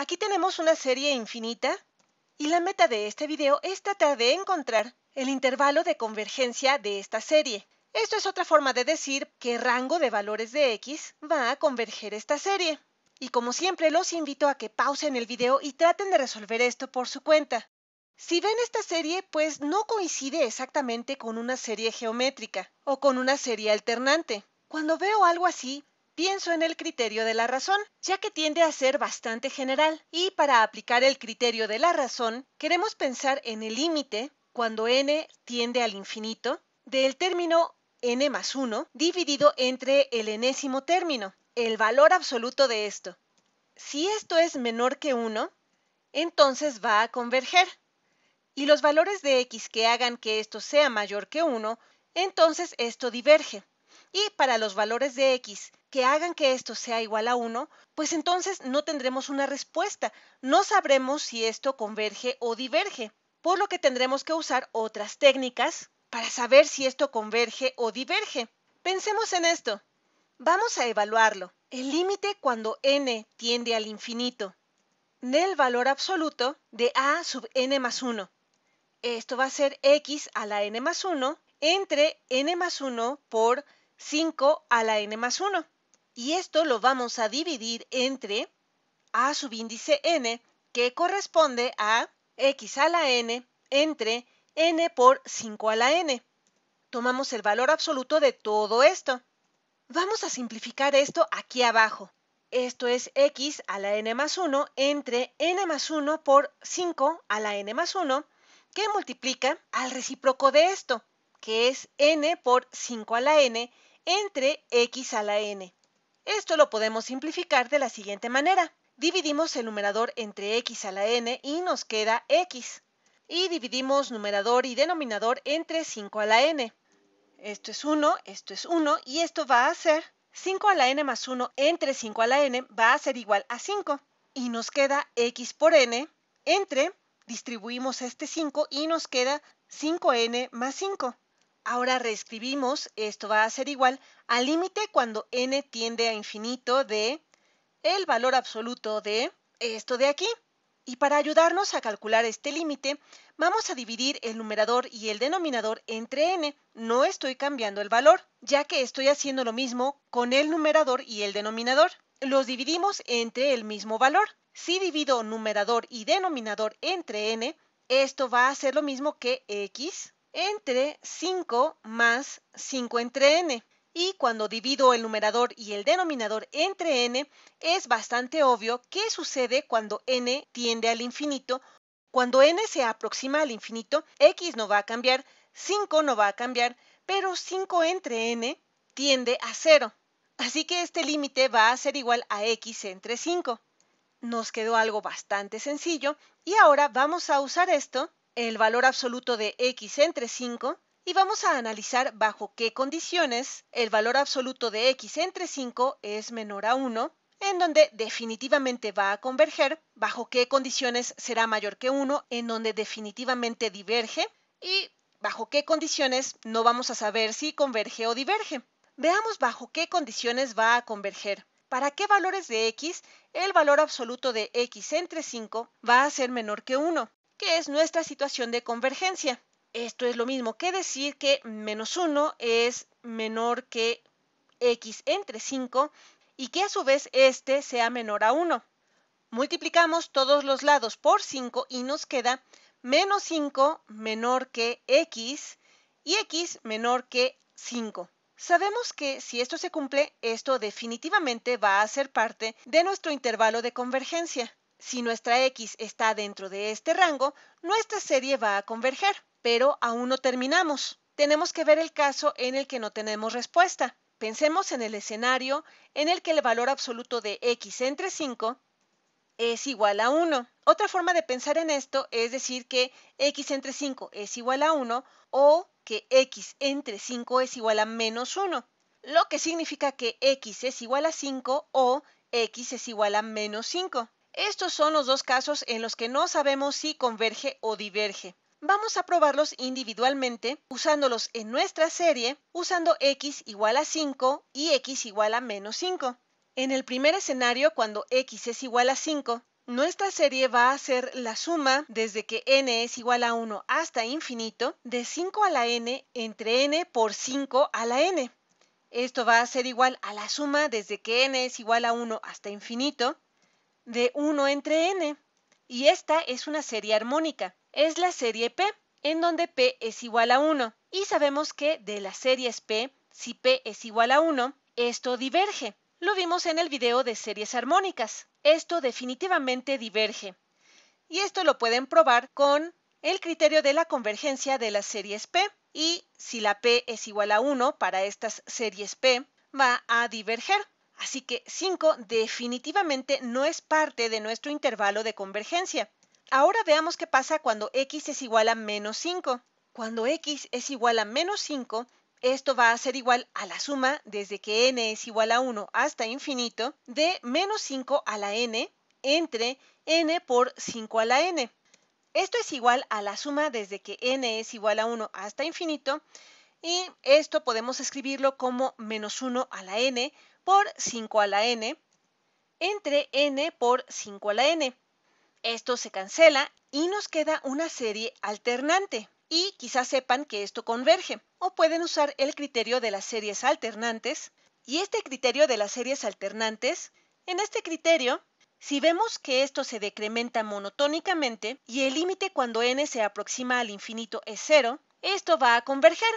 Aquí tenemos una serie infinita y la meta de este video es tratar de encontrar el intervalo de convergencia de esta serie. Esto es otra forma de decir qué rango de valores de x va a converger esta serie. Y como siempre los invito a que pausen el video y traten de resolver esto por su cuenta. Si ven esta serie, pues no coincide exactamente con una serie geométrica o con una serie alternante. Cuando veo algo así, pienso en el criterio de la razón, ya que tiende a ser bastante general. Y para aplicar el criterio de la razón, queremos pensar en el límite, cuando n tiende al infinito, del término n más 1 dividido entre el enésimo término, el valor absoluto de esto. Si esto es menor que 1, entonces va a converger. Y los valores de x que hagan que esto sea mayor que 1, entonces esto diverge. Y para los valores de x que hagan que esto sea igual a 1, pues entonces no tendremos una respuesta. No sabremos si esto converge o diverge, por lo que tendremos que usar otras técnicas para saber si esto converge o diverge. Pensemos en esto. Vamos a evaluarlo. El límite cuando n tiende al infinito del valor absoluto de a sub n más 1. Esto va a ser x a la n más 1 entre n más 1 por 5 a la n más 1. Y esto lo vamos a dividir entre a subíndice n, que corresponde a x a la n entre n por 5 a la n. Tomamos el valor absoluto de todo esto. Vamos a simplificar esto aquí abajo. Esto es x a la n más 1 entre n más 1 por 5 a la n más 1, que multiplica al recíproco de esto, que es n por 5 a la n entre x a la n. Esto lo podemos simplificar de la siguiente manera. Dividimos el numerador entre x a la n y nos queda x. Y dividimos numerador y denominador entre 5 a la n. Esto es 1, esto es 1 y esto va a ser 5 a la n más 1 entre 5 a la n va a ser igual a 5. Y nos queda x por n entre, distribuimos este 5 y nos queda 5n más 5. Ahora reescribimos, esto va a ser igual al límite cuando n tiende a infinito de el valor absoluto de esto de aquí. Y para ayudarnos a calcular este límite, vamos a dividir el numerador y el denominador entre n. No estoy cambiando el valor, ya que estoy haciendo lo mismo con el numerador y el denominador. Los dividimos entre el mismo valor. Si divido numerador y denominador entre n, esto va a ser lo mismo que x entre 5 más 5 entre n. Y cuando divido el numerador y el denominador entre n, es bastante obvio qué sucede cuando n tiende al infinito. Cuando n se aproxima al infinito, x no va a cambiar, 5 no va a cambiar, pero 5 entre n tiende a 0. Así que este límite va a ser igual a x entre 5. Nos quedó algo bastante sencillo y ahora vamos a usar esto el valor absoluto de x entre 5 y vamos a analizar bajo qué condiciones el valor absoluto de x entre 5 es menor a 1, en donde definitivamente va a converger, bajo qué condiciones será mayor que 1, en donde definitivamente diverge y bajo qué condiciones no vamos a saber si converge o diverge. Veamos bajo qué condiciones va a converger. ¿Para qué valores de x el valor absoluto de x entre 5 va a ser menor que 1? que es nuestra situación de convergencia. Esto es lo mismo que decir que menos 1 es menor que x entre 5 y que a su vez este sea menor a 1. Multiplicamos todos los lados por 5 y nos queda menos 5 menor que x y x menor que 5. Sabemos que si esto se cumple, esto definitivamente va a ser parte de nuestro intervalo de convergencia. Si nuestra X está dentro de este rango, nuestra serie va a converger, pero aún no terminamos. Tenemos que ver el caso en el que no tenemos respuesta. Pensemos en el escenario en el que el valor absoluto de X entre 5 es igual a 1. Otra forma de pensar en esto es decir que X entre 5 es igual a 1 o que X entre 5 es igual a menos 1, lo que significa que X es igual a 5 o X es igual a menos 5. Estos son los dos casos en los que no sabemos si converge o diverge. Vamos a probarlos individualmente usándolos en nuestra serie, usando x igual a 5 y x igual a menos 5. En el primer escenario, cuando x es igual a 5, nuestra serie va a ser la suma desde que n es igual a 1 hasta infinito de 5 a la n entre n por 5 a la n. Esto va a ser igual a la suma desde que n es igual a 1 hasta infinito de 1 entre n. Y esta es una serie armónica. Es la serie P, en donde P es igual a 1. Y sabemos que de las series P, si P es igual a 1, esto diverge. Lo vimos en el video de series armónicas. Esto definitivamente diverge. Y esto lo pueden probar con el criterio de la convergencia de las series P. Y si la P es igual a 1 para estas series P, va a diverger. Así que 5 definitivamente no es parte de nuestro intervalo de convergencia. Ahora veamos qué pasa cuando x es igual a menos 5. Cuando x es igual a menos 5, esto va a ser igual a la suma desde que n es igual a 1 hasta infinito de menos 5 a la n entre n por 5 a la n. Esto es igual a la suma desde que n es igual a 1 hasta infinito y esto podemos escribirlo como menos 1 a la n por 5 a la n entre n por 5 a la n. Esto se cancela y nos queda una serie alternante. Y quizás sepan que esto converge o pueden usar el criterio de las series alternantes. Y este criterio de las series alternantes, en este criterio, si vemos que esto se decrementa monotónicamente y el límite cuando n se aproxima al infinito es 0, esto va a converger.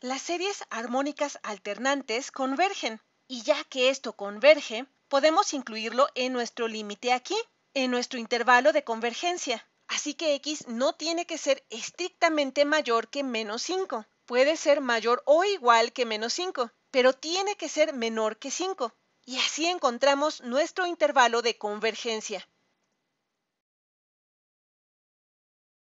Las series armónicas alternantes convergen y ya que esto converge, podemos incluirlo en nuestro límite aquí, en nuestro intervalo de convergencia. Así que x no tiene que ser estrictamente mayor que menos 5. Puede ser mayor o igual que menos 5, pero tiene que ser menor que 5. Y así encontramos nuestro intervalo de convergencia.